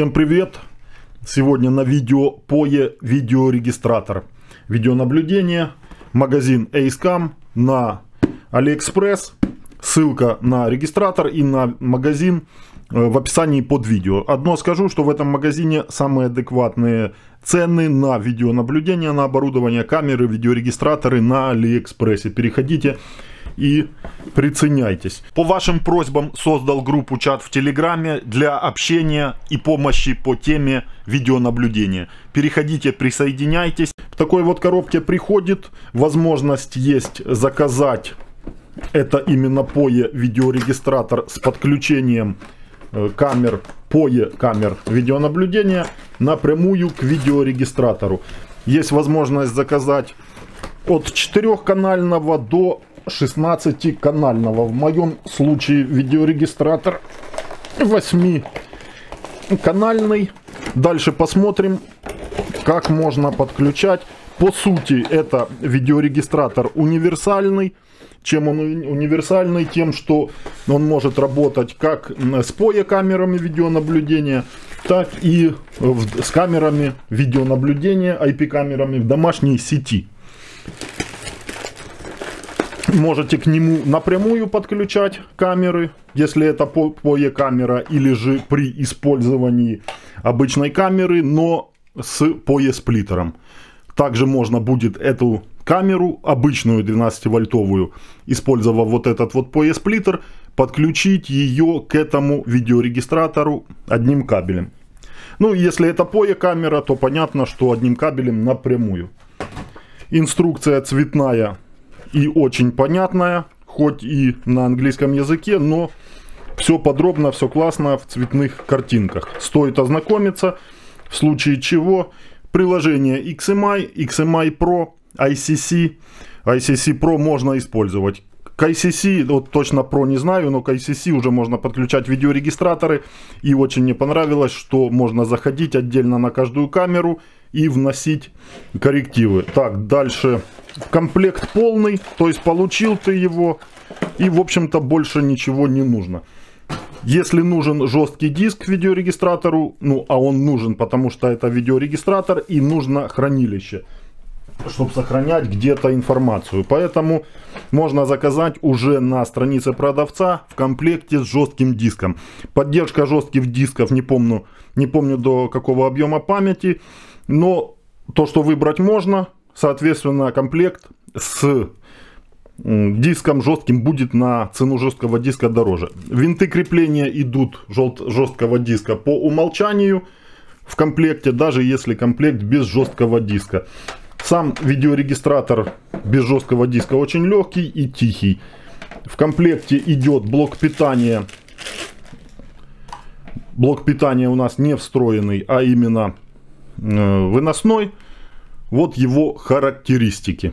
Всем привет! Сегодня на видео POE видеорегистратор. Видеонаблюдение, магазин Acecam на AliExpress. Ссылка на регистратор и на магазин э, в описании под видео. Одно скажу, что в этом магазине самые адекватные цены на видеонаблюдение, на оборудование, камеры, видеорегистраторы на Алиэкспрессе. Переходите, и приценяйтесь. По вашим просьбам создал группу чат в Телеграме для общения и помощи по теме видеонаблюдения. Переходите, присоединяйтесь. В такой вот коробке приходит. Возможность есть заказать. Это именно POE видеорегистратор с подключением э, камер, POE камер видеонаблюдения напрямую к видеорегистратору. Есть возможность заказать от 4-канального до 16-канального. В моем случае видеорегистратор 8-канальный. Дальше посмотрим, как можно подключать. По сути, это видеорегистратор универсальный. Чем он универсальный? Тем, что он может работать как с POE камерами видеонаблюдения, так и с камерами видеонаблюдения, IP-камерами в домашней сети. Можете к нему напрямую подключать камеры, если это POE камера или же при использовании обычной камеры, но с POE сплиттером. Также можно будет эту камеру, обычную 12-вольтовую, использовав вот этот вот POE сплиттер, подключить ее к этому видеорегистратору одним кабелем. Ну, если это POE камера, то понятно, что одним кабелем напрямую. Инструкция цветная и очень понятная, хоть и на английском языке, но все подробно, все классно в цветных картинках. Стоит ознакомиться, в случае чего приложение XMI, XMI Pro, ICC, ICC Pro можно использовать к ICC, вот точно про не знаю, но к ICC уже можно подключать видеорегистраторы. И очень мне понравилось, что можно заходить отдельно на каждую камеру и вносить коррективы. Так, дальше комплект полный, то есть получил ты его и в общем-то больше ничего не нужно. Если нужен жесткий диск видеорегистратору, ну а он нужен, потому что это видеорегистратор и нужно хранилище чтобы сохранять где-то информацию. Поэтому можно заказать уже на странице продавца в комплекте с жестким диском. Поддержка жестких дисков, не помню, не помню до какого объема памяти, но то, что выбрать можно, соответственно, комплект с диском жестким будет на цену жесткого диска дороже. Винты крепления идут жесткого диска по умолчанию в комплекте, даже если комплект без жесткого диска. Сам видеорегистратор без жесткого диска очень легкий и тихий. В комплекте идет блок питания. Блок питания у нас не встроенный, а именно э, выносной. Вот его характеристики.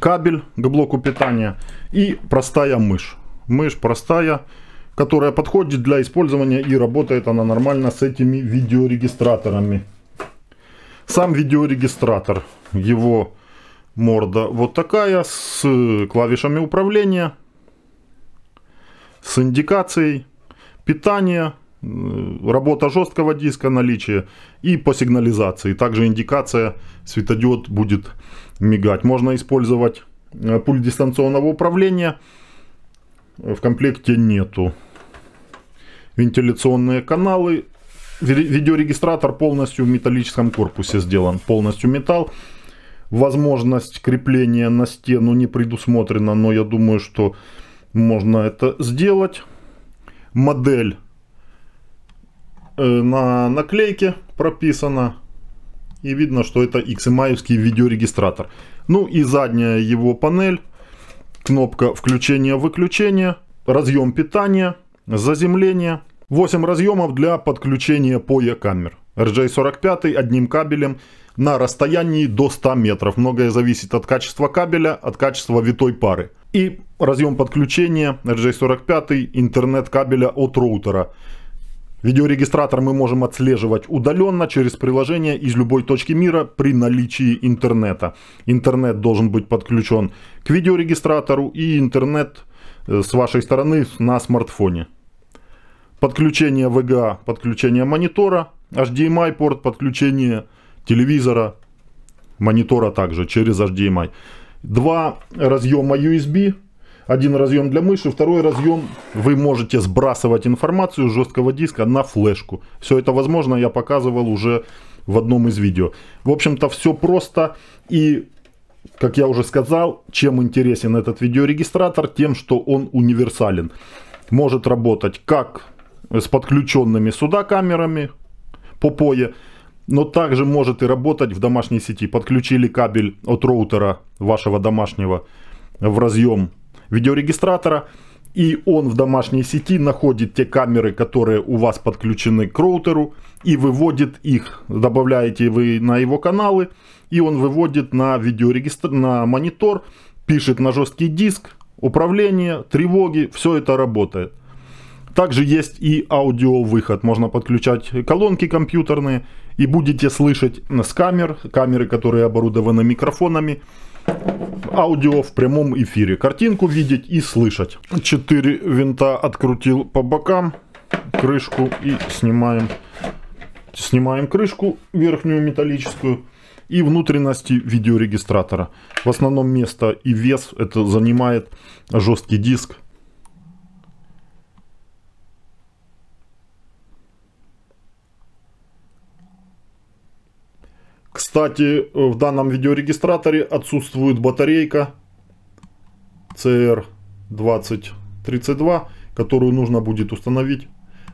Кабель к блоку питания и простая мышь. Мышь простая которая подходит для использования и работает она нормально с этими видеорегистраторами. Сам видеорегистратор, его морда вот такая, с клавишами управления, с индикацией питания, работа жесткого диска, наличие и по сигнализации. Также индикация, светодиод будет мигать. Можно использовать э, пульт дистанционного управления, в комплекте нету вентиляционные каналы. Видеорегистратор полностью в металлическом корпусе сделан, полностью металл. Возможность крепления на стену не предусмотрена, но я думаю, что можно это сделать. Модель э, на наклейке прописана. И видно, что это XMI видеорегистратор. Ну и задняя его панель. Кнопка включения-выключения. Разъем питания заземление, 8 разъемов для подключения по камер RJ45 одним кабелем на расстоянии до 100 метров. Многое зависит от качества кабеля, от качества витой пары. И разъем подключения RJ45 интернет кабеля от роутера. Видеорегистратор мы можем отслеживать удаленно через приложение из любой точки мира при наличии интернета. Интернет должен быть подключен к видеорегистратору и интернет э, с вашей стороны на смартфоне подключение VGA, подключение монитора, HDMI порт, подключение телевизора, монитора также через HDMI. Два разъема USB, один разъем для мыши, второй разъем вы можете сбрасывать информацию с жесткого диска на флешку. Все это возможно, я показывал уже в одном из видео. В общем-то все просто и как я уже сказал, чем интересен этот видеорегистратор, тем, что он универсален. Может работать как с подключенными сюда камерами попое, но также может и работать в домашней сети. Подключили кабель от роутера вашего домашнего в разъем видеорегистратора, и он в домашней сети находит те камеры, которые у вас подключены к роутеру, и выводит их. Добавляете вы на его каналы, и он выводит на видеорегистр, на монитор, пишет на жесткий диск, управление, тревоги, все это работает. Также есть и аудиовыход. Можно подключать колонки компьютерные и будете слышать с камер, камеры, которые оборудованы микрофонами, аудио в прямом эфире. Картинку видеть и слышать. Четыре винта открутил по бокам крышку и снимаем. Снимаем крышку верхнюю металлическую и внутренности видеорегистратора. В основном место и вес это занимает жесткий диск Кстати, э, в данном видеорегистраторе отсутствует батарейка CR2032, которую нужно будет установить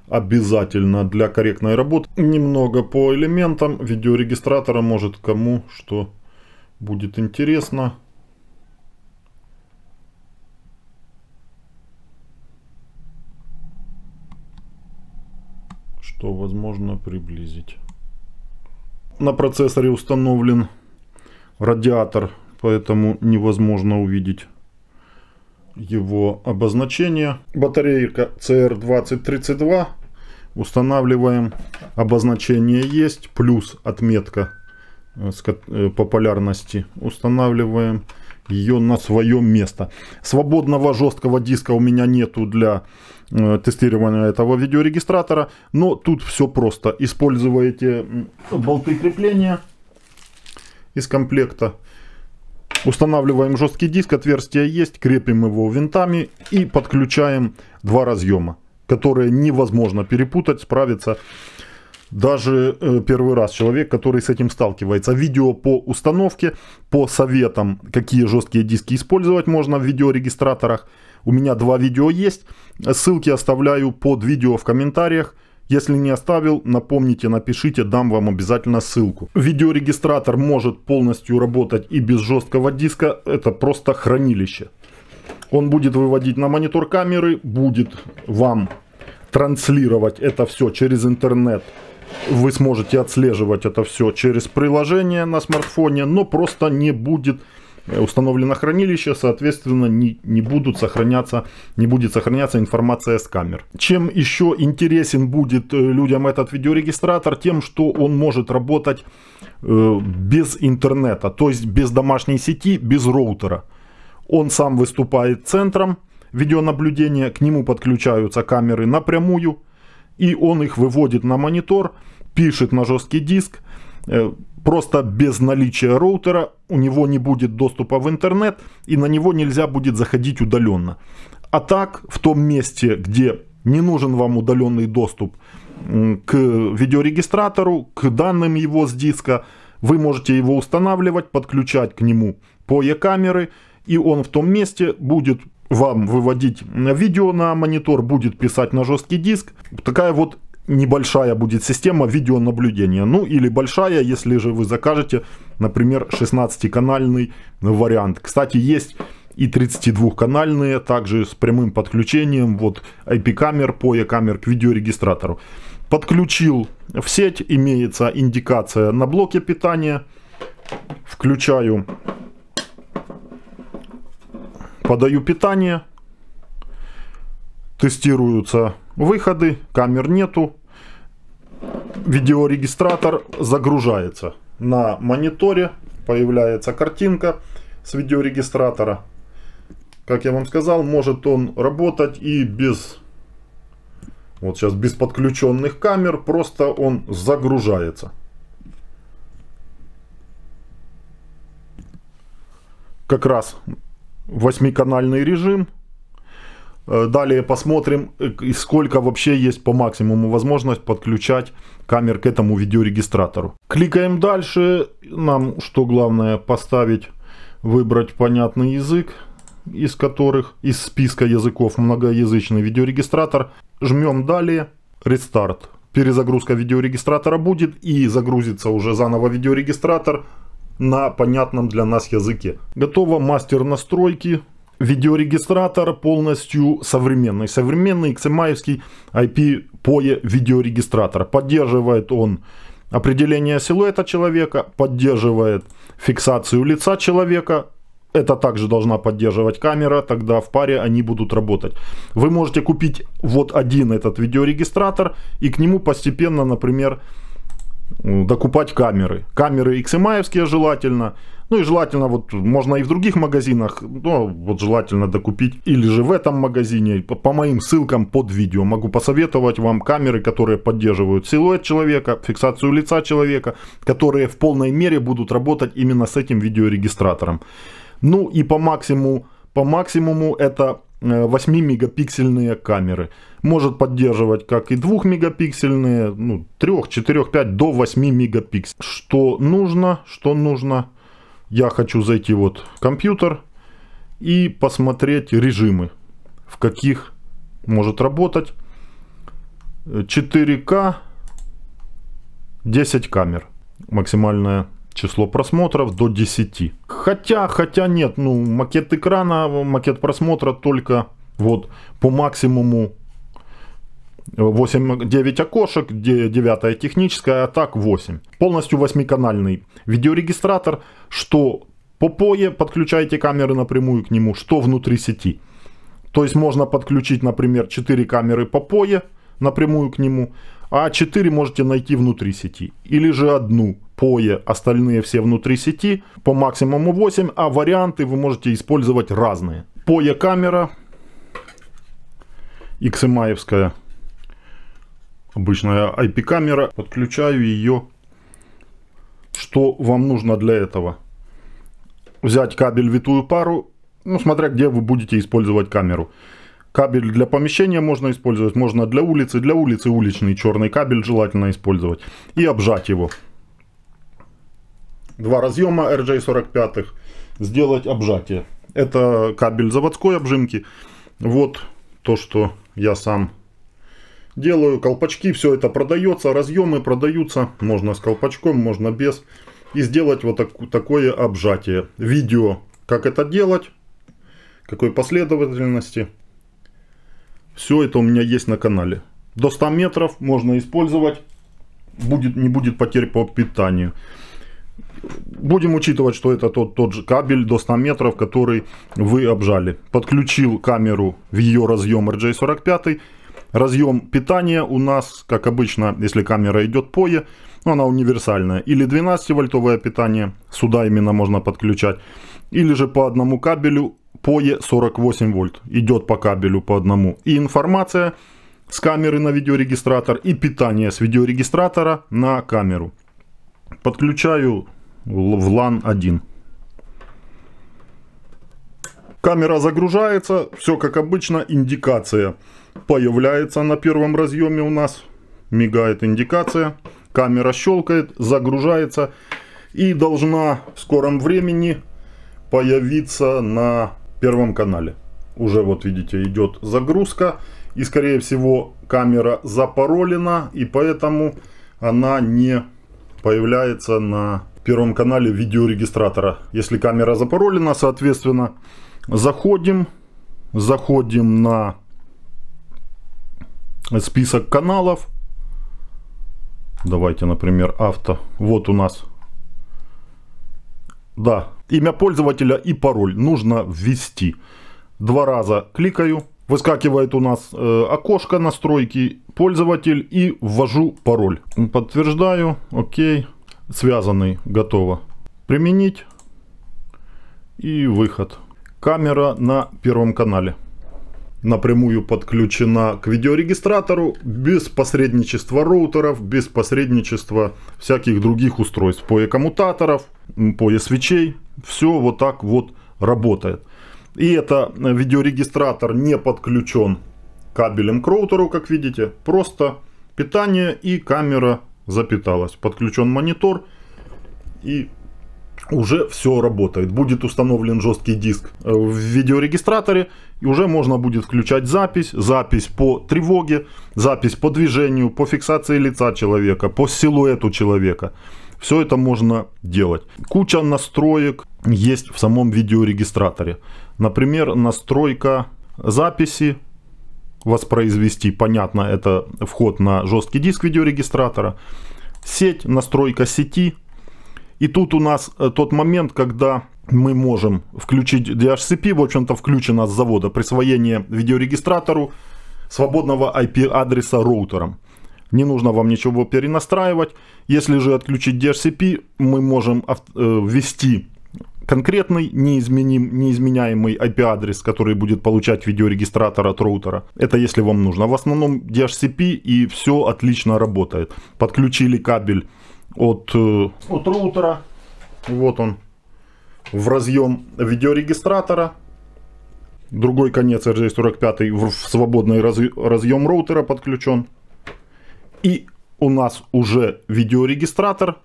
обязательно для корректной работы. Немного по элементам видеорегистратора, может кому что будет интересно. Что возможно приблизить на процессоре установлен радиатор, поэтому невозможно увидеть его обозначение. Батарейка CR2032. Устанавливаем. Обозначение есть. Плюс отметка э, э, по полярности. Устанавливаем ее на свое место. Свободного жесткого диска у меня нету для э, тестирования этого видеорегистратора, но тут все просто. Используете болты крепления из комплекта. Устанавливаем жесткий диск, отверстие есть, крепим его винтами и подключаем два разъема, которые невозможно перепутать, справиться даже э, первый раз человек, который с этим сталкивается. Видео по установке, по советам, какие жесткие диски использовать можно в видеорегистраторах. У меня два видео есть. Ссылки оставляю под видео в комментариях. Если не оставил, напомните, напишите, дам вам обязательно ссылку. Видеорегистратор может полностью работать и без жесткого диска, это просто хранилище. Он будет выводить на монитор камеры, будет вам транслировать это все через интернет вы сможете отслеживать это все через приложение на смартфоне, но просто не будет э, установлено хранилище, соответственно, не, не, будут сохраняться, не будет сохраняться информация с камер. Чем еще интересен будет э, людям этот видеорегистратор? Тем, что он может работать э, без интернета, то есть без домашней сети, без роутера. Он сам выступает центром видеонаблюдения, к нему подключаются камеры напрямую – и он их выводит на монитор, пишет на жесткий диск, э, просто без наличия роутера у него не будет доступа в интернет, и на него нельзя будет заходить удаленно. А так, в том месте, где не нужен вам удаленный доступ к видеорегистратору, к данным его с диска, вы можете его устанавливать, подключать к нему POE камеры, и он в том месте будет вам выводить видео на монитор, будет писать на жесткий диск. Такая вот небольшая будет система видеонаблюдения. Ну или большая, если же вы закажете, например, 16-канальный вариант. Кстати, есть и 32-канальные, также с прямым подключением вот IP-камер, POE-камер к видеорегистратору. Подключил в сеть, имеется индикация на блоке питания. Включаю Подаю питание. Тестируются выходы, камер нету. Видеорегистратор загружается. На мониторе появляется картинка с видеорегистратора. Как я вам сказал, может он работать и без вот сейчас без подключенных камер, просто он загружается. Как раз восьмиканальный режим. Э, далее посмотрим, э, сколько вообще есть по максимуму возможность подключать камер к этому видеорегистратору. Кликаем дальше. Нам, что главное, поставить, выбрать понятный язык, из которых, из списка языков многоязычный видеорегистратор. Жмем далее. Рестарт. Перезагрузка видеорегистратора будет и загрузится уже заново видеорегистратор на понятном для нас языке. Готово мастер настройки. Видеорегистратор полностью современный. Современный XMI IP POE видеорегистратор. Поддерживает он определение силуэта человека, поддерживает фиксацию лица человека, это также должна поддерживать камера, тогда в паре они будут работать. Вы можете купить вот один этот видеорегистратор и к нему постепенно, например, докупать камеры. Камеры XMI эм желательно. Ну и желательно, вот можно и в других магазинах, но вот желательно докупить. Или же в этом магазине, по, по моим ссылкам под видео, могу посоветовать вам камеры, которые поддерживают силуэт человека, фиксацию лица человека, которые в полной мере будут работать именно с этим видеорегистратором. Ну и по максимуму, по максимуму это 8-мегапиксельные камеры. Может поддерживать как и 2-мегапиксельные, ну, 3, 4, 5 до 8 мегапикселей. Что нужно, что нужно. Я хочу зайти вот в компьютер и посмотреть режимы, в каких может работать. 4К, 10 камер максимальная число просмотров до 10. Хотя, хотя нет, ну, макет экрана, макет просмотра только вот по максимуму 8, 9 окошек, 9 техническая, а так 8. Полностью восьмиканальный видеорегистратор, что по пое подключаете камеры напрямую к нему, что внутри сети. То есть можно подключить, например, 4 камеры по пое напрямую к нему, а 4 можете найти внутри сети. Или же одну POE, остальные все внутри сети, по максимуму 8, а варианты вы можете использовать разные. POE камера, xmi эм обычная IP камера, подключаю ее. Что вам нужно для этого? Взять кабель витую пару, ну смотря где вы будете использовать камеру. Кабель для помещения можно использовать, можно для улицы. Для улицы уличный черный кабель желательно использовать. И обжать его. Два разъема RJ45. Сделать обжатие. Это кабель заводской обжимки. Вот то, что я сам делаю. Колпачки, все это продается. Разъемы продаются. Можно с колпачком, можно без. И сделать вот так, такое обжатие. Видео, как это делать, какой последовательности. Все это у меня есть на канале. До 100 метров можно использовать. Будет, не будет потерь по питанию. Будем учитывать, что это тот, тот же кабель до 100 метров, который вы обжали. Подключил камеру в ее разъем RJ45. Разъем питания у нас, как обычно, если камера идет POE, но ну, она универсальная. Или 12-вольтовое питание, сюда именно можно подключать. Или же по одному кабелю по POE 48 вольт. Идет по кабелю по одному. И информация с камеры на видеорегистратор и питание с видеорегистратора на камеру. Подключаю в LAN 1. Камера загружается, все как обычно, индикация появляется на первом разъеме у нас. Мигает индикация, камера щелкает, загружается и должна в скором времени появиться на Первом канале. Уже вот видите идет загрузка и скорее всего камера запаролена и поэтому она не появляется на Первом канале видеорегистратора. Если камера запаролена, соответственно, заходим, заходим на список каналов. Давайте, например, авто. Вот у нас. Да, Имя пользователя и пароль нужно ввести. Два раза кликаю, выскакивает у нас э, окошко настройки, пользователь и ввожу пароль. Подтверждаю, окей, связанный, готово. Применить и выход. Камера на первом канале напрямую подключена к видеорегистратору без посредничества роутеров, без посредничества всяких других устройств, по коммутаторов, по свечей все вот так вот работает. И это видеорегистратор не подключен кабелем к роутеру, как видите. Просто питание и камера запиталась. Подключен монитор и уже все работает. Будет установлен жесткий диск э, в видеорегистраторе, и уже можно будет включать запись, запись по тревоге, запись по движению, по фиксации лица человека, по силуэту человека. Все это можно делать. Куча настроек есть в самом видеорегистраторе. Например, настройка записи воспроизвести. Понятно, это вход на жесткий диск видеорегистратора. Сеть, настройка сети. И тут у нас э, тот момент, когда мы можем включить DHCP, в общем-то включено с завода, присвоение видеорегистратору свободного IP-адреса роутером. Не нужно вам ничего перенастраивать. Если же отключить DHCP, мы можем э, ввести конкретный неизменим, неизменяемый IP-адрес, который будет получать видеорегистратор от роутера. Это если вам нужно. В основном DHCP и все отлично работает. Подключили кабель от, э, от роутера. Вот он. В разъем видеорегистратора. Другой конец RJ45 в свободный разъем роутера подключен. И у нас уже видеорегистратор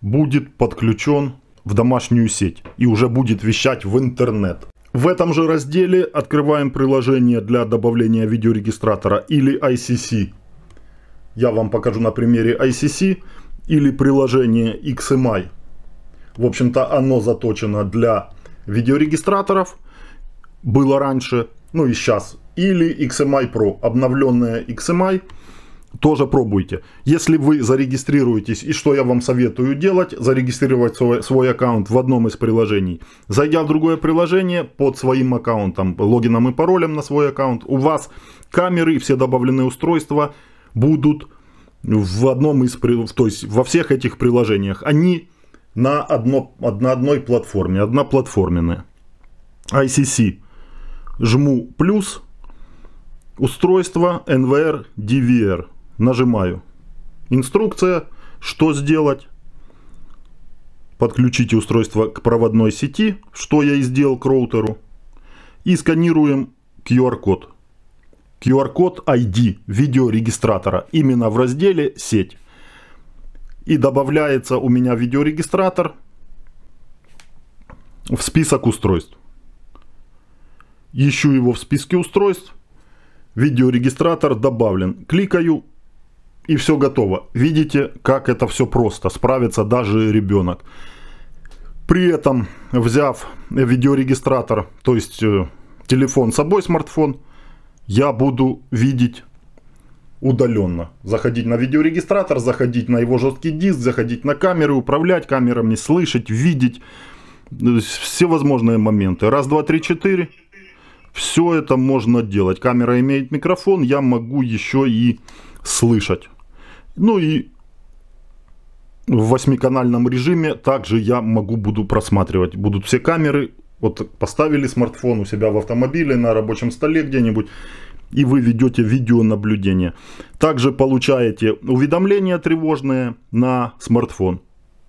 будет подключен в домашнюю сеть и уже будет вещать в интернет. В этом же разделе открываем приложение для добавления видеорегистратора или ICC. Я вам покажу на примере ICC или приложение XMI. В общем-то оно заточено для видеорегистраторов. Было раньше, ну и сейчас. Или XMI Pro, обновленная XMI тоже пробуйте. Если вы зарегистрируетесь, и что я вам советую делать, зарегистрировать свой, свой аккаунт в одном из приложений. Зайдя в другое приложение под своим аккаунтом, логином и паролем на свой аккаунт, у вас камеры и все добавленные устройства будут в одном из, то есть во всех этих приложениях. Они на, одно, на одной платформе, одноплатформенные. ICC. Жму плюс, устройство NVR DVR нажимаю. Инструкция, что сделать. Подключите устройство к проводной сети, что я и сделал к роутеру. И сканируем QR-код. QR-код ID видеорегистратора именно в разделе «Сеть». И добавляется у меня видеорегистратор в список устройств. Ищу его в списке устройств. Видеорегистратор добавлен. Кликаю и все готово. Видите, как это все просто. Справится даже ребенок. При этом, взяв видеорегистратор, то есть э, телефон с собой, смартфон, я буду видеть удаленно. Заходить на видеорегистратор, заходить на его жесткий диск, заходить на камеры, управлять камерами, слышать, видеть. Э, все возможные моменты. Раз, два, три, четыре. Все это можно делать. Камера имеет микрофон, я могу еще и слышать. Ну и в восьмиканальном режиме также я могу буду просматривать. Будут все камеры. Вот поставили смартфон у себя в автомобиле, на рабочем столе где-нибудь. И вы ведете видеонаблюдение. Также получаете уведомления тревожные на смартфон.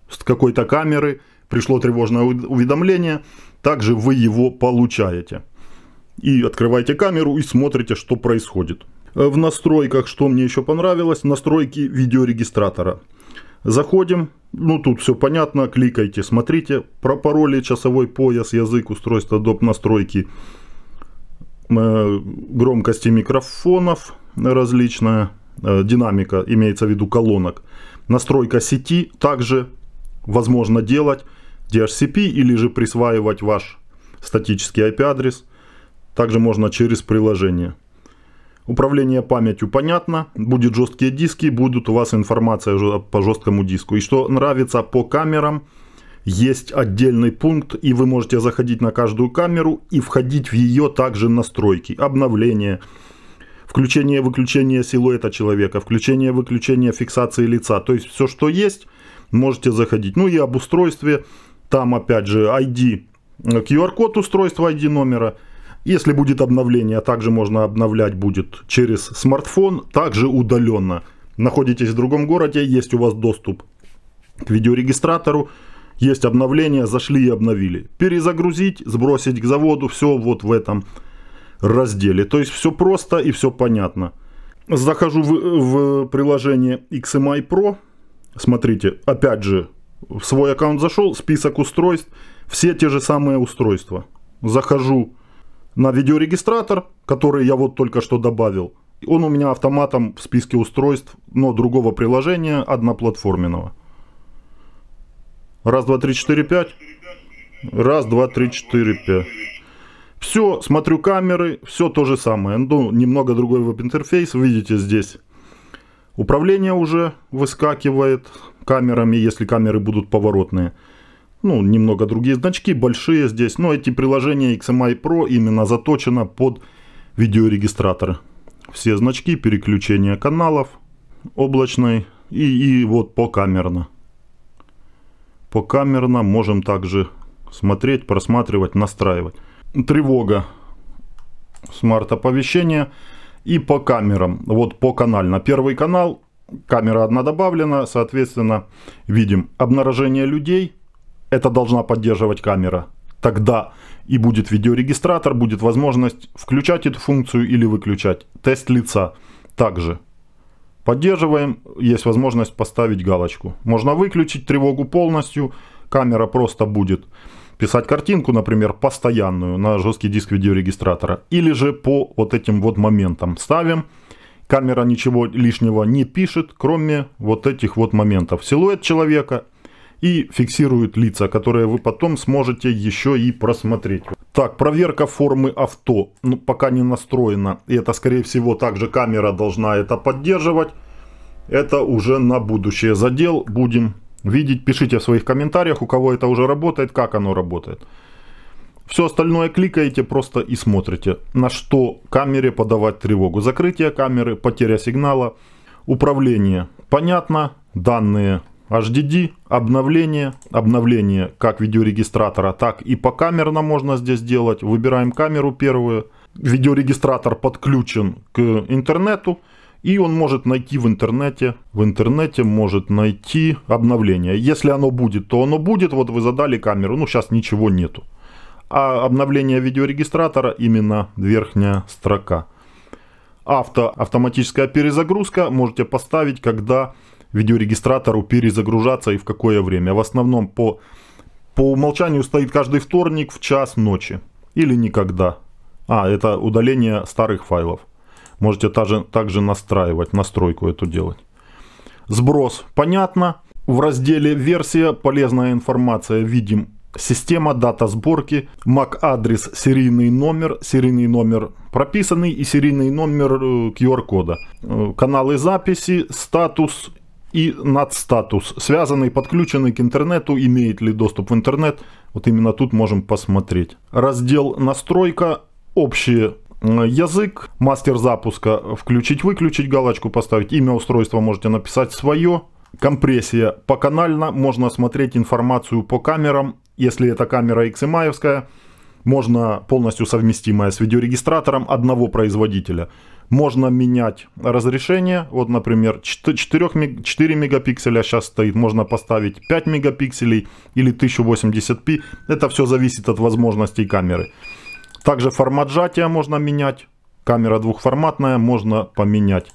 С какой-то камеры пришло тревожное уведомление. Также вы его получаете. И открываете камеру и смотрите, что происходит. Э, в настройках, что мне еще понравилось, настройки видеорегистратора. Заходим, ну тут все понятно, кликайте, смотрите, про пароли, часовой пояс, язык устройства, доп. настройки, э, громкости микрофонов различная, э, динамика, имеется в виду колонок. Настройка сети также возможно делать DHCP или же присваивать ваш статический IP-адрес. Также можно через приложение. Управление памятью понятно, будут жесткие диски, будет у вас информация по жесткому диску. И что нравится по камерам, есть отдельный пункт, и вы можете заходить на каждую камеру и входить в ее также настройки, обновление, включение-выключение силуэта человека, включение-выключение фиксации лица. То есть все, что есть, можете заходить. Ну и об устройстве, там опять же ID, QR-код э, устройства, ID номера – если будет обновление, также можно обновлять будет через смартфон, также удаленно. Находитесь в другом городе, есть у вас доступ к видеорегистратору, есть обновление, зашли и обновили. Перезагрузить, сбросить к заводу, все вот в этом разделе. То есть все просто и все понятно. Захожу в, в приложение XMI Pro. Смотрите, опять же, в свой аккаунт зашел, список устройств, все те же самые устройства. Захожу на видеорегистратор, который я вот только что добавил. Он у меня автоматом в списке устройств, но другого приложения, одноплатформенного. Раз, два, три, четыре, пять. Раз, два, три, четыре, пять. Все, смотрю камеры, все то же самое. Ну, немного другой веб-интерфейс, видите здесь. Управление уже выскакивает камерами, если камеры будут поворотные ну, немного другие значки, большие здесь. Но эти приложения XMI Pro именно заточено под видеорегистраторы. Все значки, переключения каналов, облачной и, и вот покамерно. Покамерно можем также смотреть, просматривать, настраивать. Тревога, смарт-оповещение и по камерам. Вот по канально. Первый канал, камера одна добавлена, соответственно, видим обнаружение людей – это должна поддерживать камера. Тогда и будет видеорегистратор, будет возможность включать эту функцию или выключать. Тест лица также. Поддерживаем, есть возможность поставить галочку. Можно выключить тревогу полностью, камера просто будет писать картинку, например, постоянную на жесткий диск видеорегистратора. Или же по вот этим вот моментам ставим. Камера ничего лишнего не пишет, кроме вот этих вот моментов. Силуэт человека и фиксируют лица, которые вы потом сможете еще и просмотреть. Так, проверка формы авто. Ну, пока не настроена. И это, скорее всего, также камера должна это поддерживать. Это уже на будущее задел. Будем видеть. Пишите в своих комментариях, у кого это уже работает, как оно работает. Все остальное кликаете просто и смотрите, на что камере подавать тревогу. Закрытие камеры, потеря сигнала, управление. Понятно, данные HDD, обновление, обновление как видеорегистратора, так и по камерно можно здесь делать. Выбираем камеру первую. Видеорегистратор подключен к интернету. И он может найти в интернете, в интернете может найти обновление. Если оно будет, то оно будет. Вот вы задали камеру, ну сейчас ничего нету. А обновление видеорегистратора именно верхняя строка. Авто, автоматическая перезагрузка можете поставить, когда видеорегистратору перезагружаться и в какое время. В основном по, по умолчанию стоит каждый вторник в час ночи или никогда. А, это удаление старых файлов. Можете также, также настраивать, настройку эту делать. Сброс. Понятно. В разделе «Версия» полезная информация. Видим система, дата сборки, MAC-адрес, серийный номер, серийный номер прописанный и серийный номер QR-кода. Э, э, каналы записи, статус и надстатус, связанный, подключенный к интернету, имеет ли доступ в интернет. Вот именно тут можем посмотреть. Раздел «Настройка», «Общие», «Язык», «Мастер запуска», «Включить-выключить», галочку поставить, «Имя устройства» можете написать свое, Компрессия по поканально, можно смотреть информацию по камерам, если это камера XMI, эм можно полностью совместимая с видеорегистратором одного производителя – можно менять разрешение. Вот, например, 4, 4 мегапикселя сейчас стоит. Можно поставить 5 мегапикселей или 1080p. Это все зависит от возможностей камеры. Также формат сжатия можно менять. Камера двухформатная, можно поменять.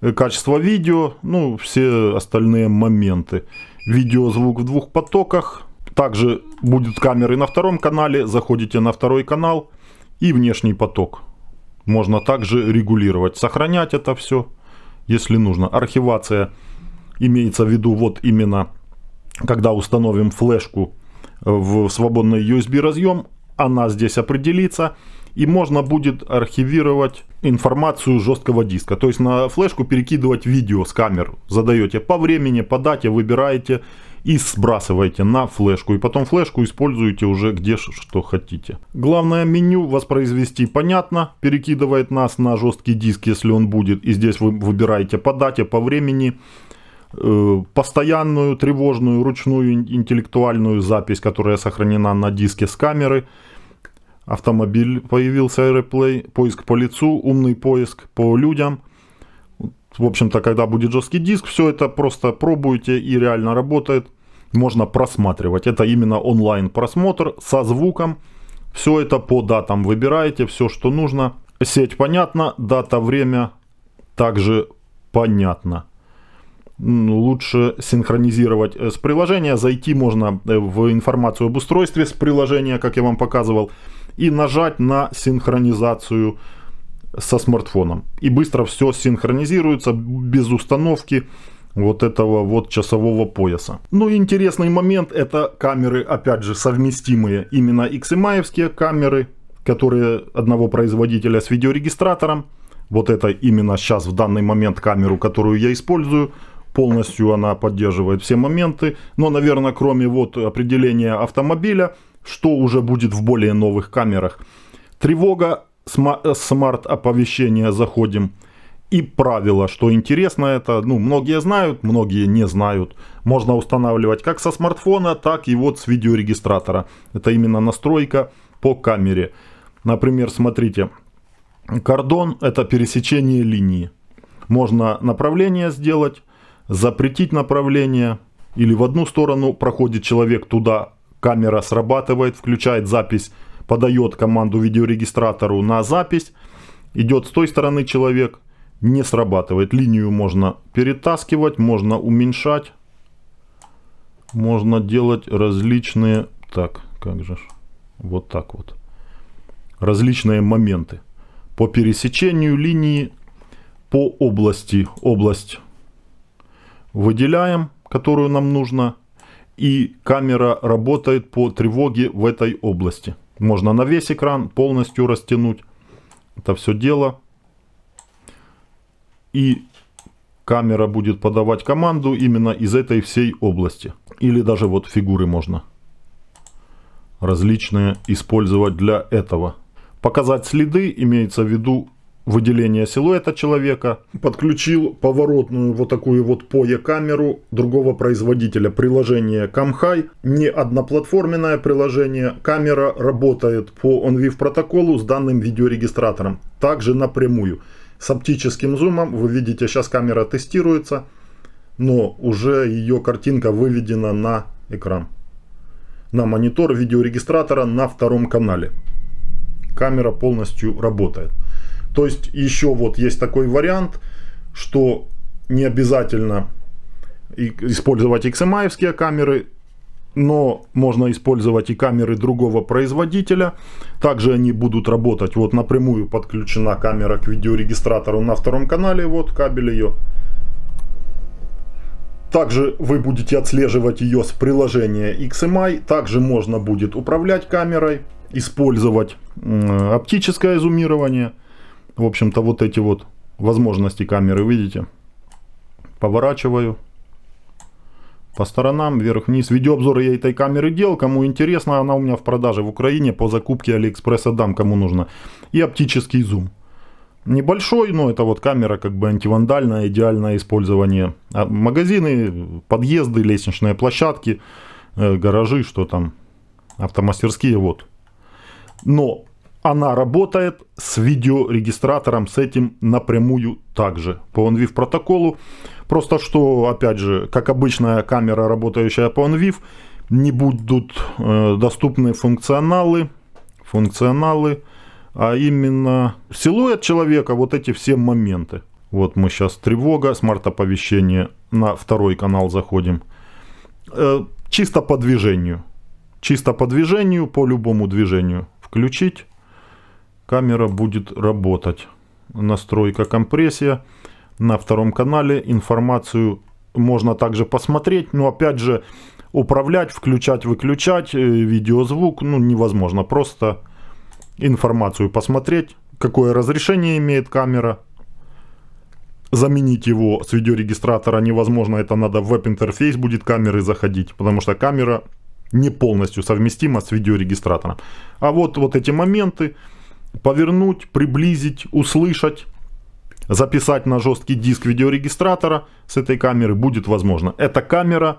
Э, качество видео, ну, все остальные моменты. Видеозвук в двух потоках. Также будет камеры на втором канале. Заходите на второй канал и внешний поток можно также регулировать. Сохранять это все, если нужно. Архивация имеется в виду вот именно, когда установим флешку э, в свободный USB разъем, она здесь определится, и можно будет архивировать информацию жесткого диска. То есть на флешку перекидывать видео с камер. Задаете по времени, по дате, выбираете и сбрасываете на флешку. И потом флешку используете уже где что хотите. Главное меню воспроизвести понятно. Перекидывает нас на жесткий диск, если он будет. И здесь вы выбираете по дате, по времени э, постоянную тревожную ручную интеллектуальную запись, которая сохранена на диске с камеры. Автомобиль появился AirPlay, поиск по лицу, умный поиск по людям, в общем-то, когда будет жесткий диск, все это просто пробуйте и реально работает. Можно просматривать. Это именно онлайн просмотр со звуком. Все это по датам выбираете, все, что нужно. Сеть понятна, дата, время также понятно. Лучше синхронизировать э, с приложения. Зайти можно э, в информацию об устройстве с приложения, как я вам показывал, и нажать на синхронизацию со смартфоном. И быстро все синхронизируется без установки вот этого вот часового пояса. Ну, и интересный момент, это камеры, опять же, совместимые. Именно XMI камеры, которые одного производителя с видеорегистратором. Вот это именно сейчас, в данный момент, камеру, которую я использую. Полностью она поддерживает все моменты. Но, наверное, кроме вот определения автомобиля, что уже будет в более новых камерах. Тревога Э, смарт-оповещение заходим. И правило, что интересно это, ну, многие знают, многие не знают. Можно устанавливать как со смартфона, так и вот с видеорегистратора. Это именно настройка по камере. Например, смотрите, кордон это пересечение линии. Можно направление сделать, запретить направление. Или в одну сторону проходит человек туда, камера срабатывает, включает запись подает команду видеорегистратору на запись, идет с той стороны человек, не срабатывает. Линию можно перетаскивать, можно уменьшать, можно делать различные, так, как же, вот так вот, различные моменты. По пересечению линии, по области, область выделяем, которую нам нужно, и камера работает по тревоге в этой области. Можно на весь экран полностью растянуть это все дело. И камера будет подавать команду именно из этой всей области. Или даже вот фигуры можно различные использовать для этого. Показать следы имеется в виду выделение силуэта человека, подключил поворотную вот такую вот POE-камеру другого производителя. Приложение Камхай, не одноплатформенное приложение, камера работает по OnViv протоколу с данным видеорегистратором, также напрямую. С оптическим зумом, вы видите, сейчас камера тестируется, но уже ее картинка выведена на экран. На монитор видеорегистратора на втором канале. Камера полностью работает. То есть еще вот есть такой вариант, что не обязательно использовать XMI камеры, но можно использовать и камеры другого производителя. Также они будут работать. Вот напрямую подключена камера к видеорегистратору на втором канале. Вот кабель ее. Также вы будете отслеживать ее с приложения XMI. Также можно будет управлять камерой, использовать оптическое зумирование – в общем-то, вот эти вот возможности камеры, видите? Поворачиваю по сторонам, вверх-вниз. Видеообзоры я этой камеры делал, кому интересно, она у меня в продаже в Украине, по закупке Алиэкспресса дам, кому нужно. И оптический зум. Небольшой, но это вот камера как бы антивандальная, идеальное использование. А магазины, подъезды, лестничные площадки, э, гаражи, что там, автомастерские, вот. Но она работает с видеорегистратором, с этим напрямую также по OneVIF протоколу. Просто что, опять же, как обычная камера, работающая по OneVIF, не будут э, доступны функционалы, функционалы, а именно силуэт человека, вот эти все моменты. Вот мы сейчас тревога, смарт-оповещение, на второй канал заходим. Э, чисто по движению. Чисто по движению, по любому движению включить камера будет работать. Настройка компрессия. На втором канале информацию можно также посмотреть. Но ну, опять же, управлять, включать, выключать, э, видеозвук, ну невозможно. Просто информацию посмотреть, какое разрешение имеет камера. Заменить его с видеорегистратора невозможно, это надо в веб-интерфейс будет камеры заходить, потому что камера не полностью совместима с видеорегистратором. А вот, вот эти моменты, повернуть, приблизить, услышать, записать на жесткий диск видеорегистратора с этой камеры будет возможно. Это камера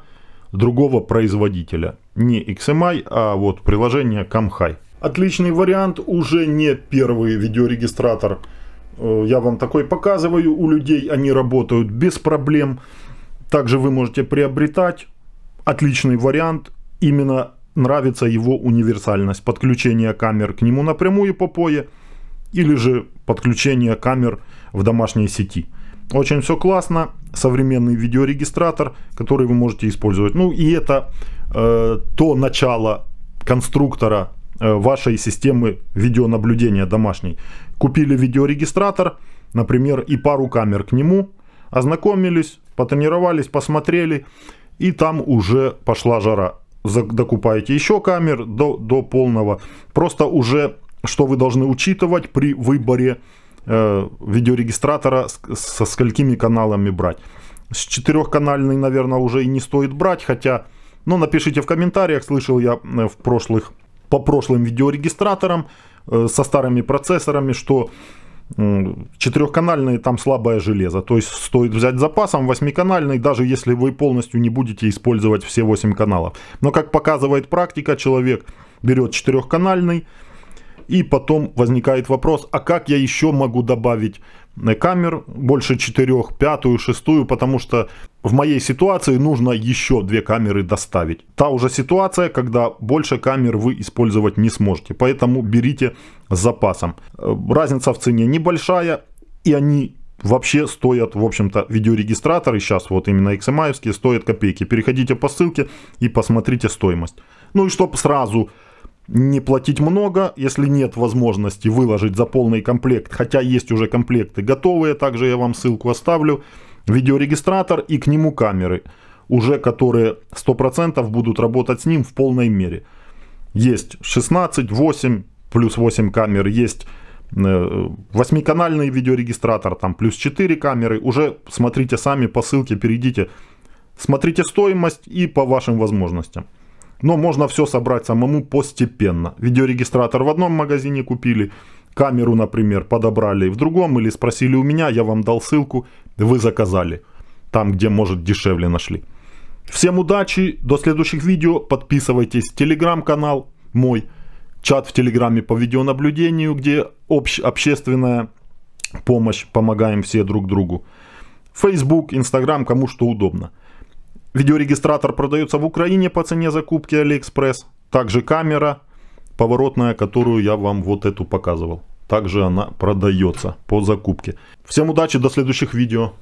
другого производителя. Не XMI, а вот приложение Камхай. Отличный вариант, уже не первый видеорегистратор. Э, я вам такой показываю, у людей они работают без проблем. Также вы можете приобретать. Отличный вариант, именно нравится его универсальность. Подключение камер к нему напрямую по пое или же подключение камер в домашней сети. Очень все классно, современный видеорегистратор, который вы можете использовать. Ну и это э, то начало конструктора э, вашей системы видеонаблюдения домашней. Купили видеорегистратор, например, и пару камер к нему, ознакомились, потренировались, посмотрели, и там уже пошла жара докупаете еще камер до, до полного. Просто уже, что вы должны учитывать при выборе э, видеорегистратора, с, со сколькими каналами брать. С четырехканальной наверное, уже и не стоит брать, хотя, ну, напишите в комментариях, слышал я э, в прошлых, по прошлым видеорегистраторам э, со старыми процессорами, что Четырехканальные там слабое железо, то есть стоит взять запасом восьмиканальный, даже если вы полностью не будете использовать все восемь каналов. Но как показывает практика, человек берет четырехканальный, и потом возникает вопрос, а как я еще могу добавить камер, больше четырех, пятую, шестую, потому что в моей ситуации нужно еще две камеры доставить. Та уже ситуация, когда больше камер вы использовать не сможете, поэтому берите с запасом. Э, разница в цене небольшая, и они вообще стоят, в общем-то, видеорегистраторы сейчас, вот именно XMI стоят копейки. Переходите по ссылке и посмотрите стоимость. Ну и чтобы сразу не платить много, если нет возможности выложить за полный комплект, хотя есть уже комплекты готовые, также я вам ссылку оставлю, видеорегистратор и к нему камеры, уже которые 100% будут работать с ним в полной мере. Есть 16, 8, плюс 8 камер, есть э, восьмиканальный видеорегистратор, там плюс 4 камеры, уже смотрите сами по ссылке, перейдите, смотрите стоимость и по вашим возможностям. Но можно все собрать самому постепенно. Видеорегистратор в одном магазине купили, камеру, например, подобрали в другом или спросили у меня, я вам дал ссылку, вы заказали. Там, где, может, дешевле нашли. Всем удачи, до следующих видео, подписывайтесь, телеграм-канал мой, чат в телеграме по видеонаблюдению, где общ, общественная помощь, помогаем все друг другу. Facebook, Instagram, кому что удобно. Видеорегистратор продается в Украине по цене закупки AliExpress. Также камера поворотная, которую я вам вот эту показывал. Также она продается по закупке. Всем удачи, до следующих видео.